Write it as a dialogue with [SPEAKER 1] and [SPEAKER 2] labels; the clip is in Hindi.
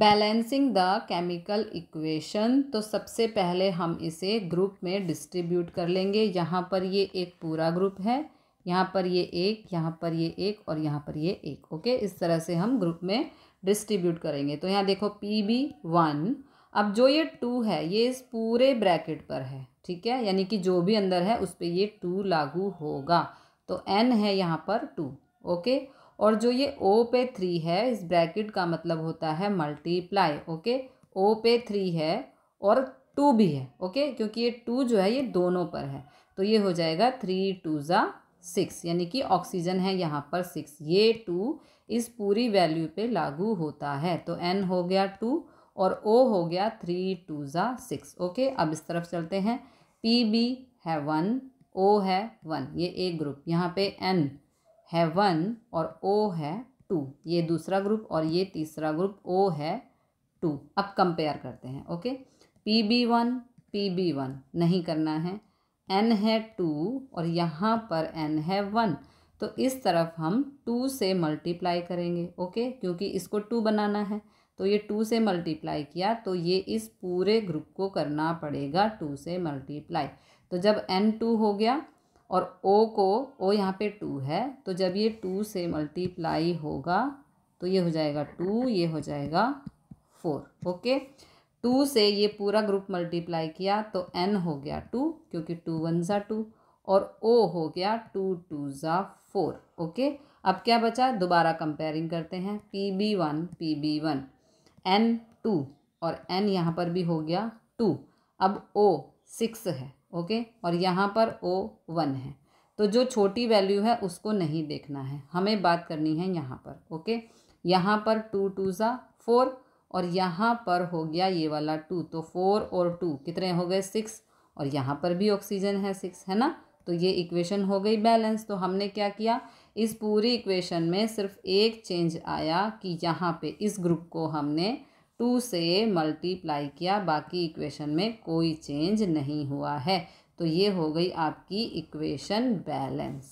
[SPEAKER 1] बैलेंसिंग द केमिकल इक्वेशन तो सबसे पहले हम इसे ग्रुप में डिस्ट्रीब्यूट कर लेंगे यहाँ पर ये एक पूरा ग्रुप है यहाँ पर ये एक यहाँ पर ये एक और यहाँ पर ये एक ओके इस तरह से हम ग्रुप में डिस्ट्रीब्यूट करेंगे तो यहाँ देखो पी बी वन अब जो ये टू है ये इस पूरे ब्रैकेट पर है ठीक है यानी कि जो भी अंदर है उस पर ये टू लागू होगा तो एन है यहाँ पर टू ओके और जो ये ओ पे थ्री है इस ब्रैकेट का मतलब होता है मल्टीप्लाई ओके ओ पे थ्री है और टू भी है ओके क्योंकि ये टू जो है ये दोनों पर है तो ये हो जाएगा थ्री टू ज़ा सिक्स यानी कि ऑक्सीजन है यहाँ पर सिक्स ये टू इस पूरी वैल्यू पे लागू होता है तो एन हो गया टू और ओ हो गया थ्री टू ज़ा सिक्स ओके अब इस तरफ चलते हैं पी बी है वन ओ है वन ये एक ग्रुप यहाँ पे एन है वन और ओ है टू ये दूसरा ग्रुप और ये तीसरा ग्रुप ओ है टू अब कंपेयर करते हैं okay P B one P B one नहीं करना है एन है टू और यहाँ पर एन है वन तो इस तरफ हम टू से मल्टीप्लाई करेंगे ओके क्योंकि इसको टू बनाना है तो ये टू से मल्टीप्लाई किया तो ये इस पूरे ग्रुप को करना पड़ेगा टू से मल्टीप्लाई तो जब एन टू हो गया और ओ को ओ यहाँ पे टू है तो जब ये टू से मल्टीप्लाई होगा तो ये हो जाएगा टू ये हो जाएगा फोर ओके टू से ये पूरा ग्रुप मल्टीप्लाई किया तो एन हो गया टू क्योंकि टू वन ज़ा टू और ओ हो गया टू टू ज़ा फोर ओके अब क्या बचा दोबारा कंपेयरिंग करते हैं P B one P B one N two और एन यहाँ पर भी हो गया टू अब ओ सिक्स है ओके और यहाँ पर ओ वन है तो जो छोटी वैल्यू है उसको नहीं देखना है हमें बात करनी है यहाँ पर ओके यहाँ पर टू टू ज़ा फोर और यहाँ पर हो गया ये वाला टू तो फोर और टू कितने हो गए सिक्स और यहाँ पर भी ऑक्सीजन है सिक्स है ना तो ये इक्वेशन हो गई बैलेंस तो हमने क्या किया इस पूरी इक्वेशन में सिर्फ एक चेंज आया कि यहाँ पे इस ग्रुप को हमने टू से मल्टीप्लाई किया बाकी इक्वेशन में कोई चेंज नहीं हुआ है तो ये हो गई आपकी इक्वेशन बैलेंस